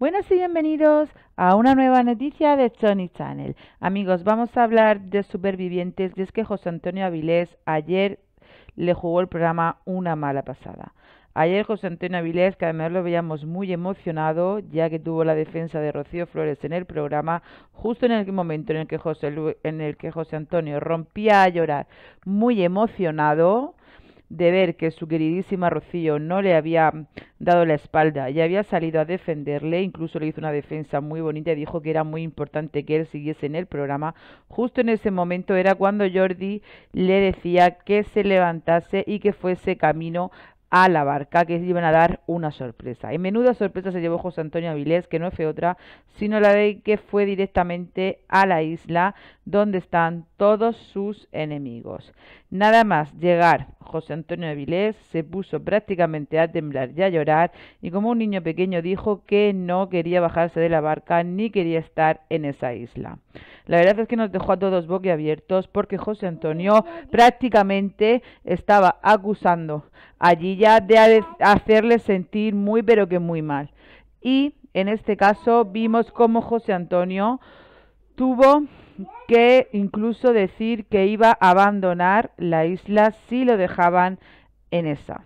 Buenas y bienvenidos a una nueva noticia de tony Channel. Amigos, vamos a hablar de supervivientes y es que José Antonio Avilés ayer le jugó el programa una mala pasada. Ayer José Antonio Avilés, que además lo veíamos muy emocionado, ya que tuvo la defensa de Rocío Flores en el programa, justo en el momento en el que José, en el que José Antonio rompía a llorar, muy emocionado, de ver que su queridísima Rocío no le había mm, dado la espalda y había salido a defenderle, incluso le hizo una defensa muy bonita y dijo que era muy importante que él siguiese en el programa, justo en ese momento era cuando Jordi le decía que se levantase y que fuese camino a la barca, que iban a dar una sorpresa. Y menuda sorpresa se llevó José Antonio Avilés, que no fue otra, sino la de que fue directamente a la isla donde están todos sus enemigos. Nada más llegar, José Antonio Avilés se puso prácticamente a temblar y a llorar, y como un niño pequeño dijo que no quería bajarse de la barca ni quería estar en esa isla. La verdad es que nos dejó a todos boquiabiertos porque José Antonio prácticamente estaba acusando allí ya de hacerle sentir muy pero que muy mal. Y en este caso vimos cómo José Antonio tuvo que incluso decir que iba a abandonar la isla si lo dejaban en esa.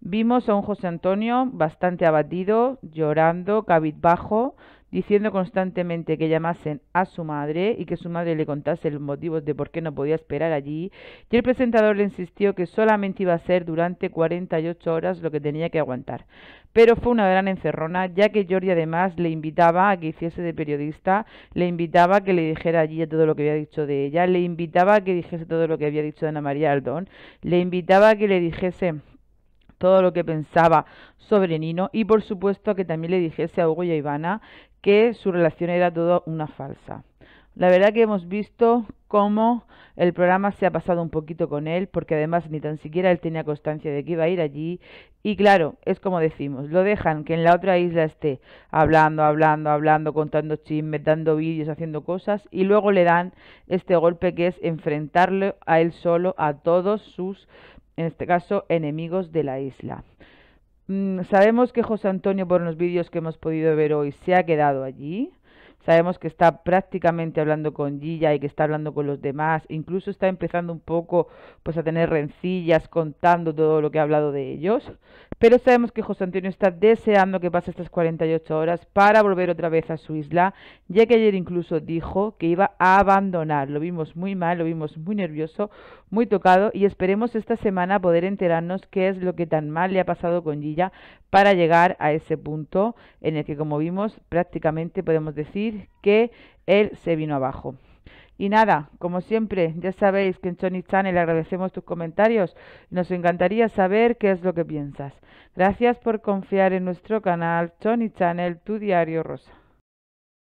Vimos a un José Antonio bastante abatido, llorando, cabizbajo, diciendo constantemente que llamasen a su madre y que su madre le contase los motivos de por qué no podía esperar allí, y el presentador le insistió que solamente iba a ser durante 48 horas lo que tenía que aguantar. Pero fue una gran encerrona, ya que Jordi además le invitaba a que hiciese de periodista, le invitaba a que le dijera allí todo lo que había dicho de ella, le invitaba a que dijese todo lo que había dicho de Ana María Aldón, le invitaba a que le dijese todo lo que pensaba sobre Nino y por supuesto que también le dijese a Hugo y a Ivana que su relación era toda una falsa. La verdad que hemos visto cómo el programa se ha pasado un poquito con él, porque además ni tan siquiera él tenía constancia de que iba a ir allí. Y claro, es como decimos, lo dejan que en la otra isla esté hablando, hablando, hablando, contando chismes, dando vídeos, haciendo cosas, y luego le dan este golpe que es enfrentarle a él solo, a todos sus, en este caso, enemigos de la isla. Mm, sabemos que José Antonio, por los vídeos que hemos podido ver hoy, se ha quedado allí. Sabemos que está prácticamente hablando con Gilla y que está hablando con los demás. Incluso está empezando un poco pues a tener rencillas contando todo lo que ha hablado de ellos pero sabemos que José Antonio está deseando que pase estas 48 horas para volver otra vez a su isla, ya que ayer incluso dijo que iba a abandonar. Lo vimos muy mal, lo vimos muy nervioso, muy tocado y esperemos esta semana poder enterarnos qué es lo que tan mal le ha pasado con Gilla para llegar a ese punto en el que, como vimos, prácticamente podemos decir que él se vino abajo. Y nada, como siempre, ya sabéis que en Sony Channel agradecemos tus comentarios. Nos encantaría saber qué es lo que piensas. Gracias por confiar en nuestro canal Sony Channel, tu diario rosa.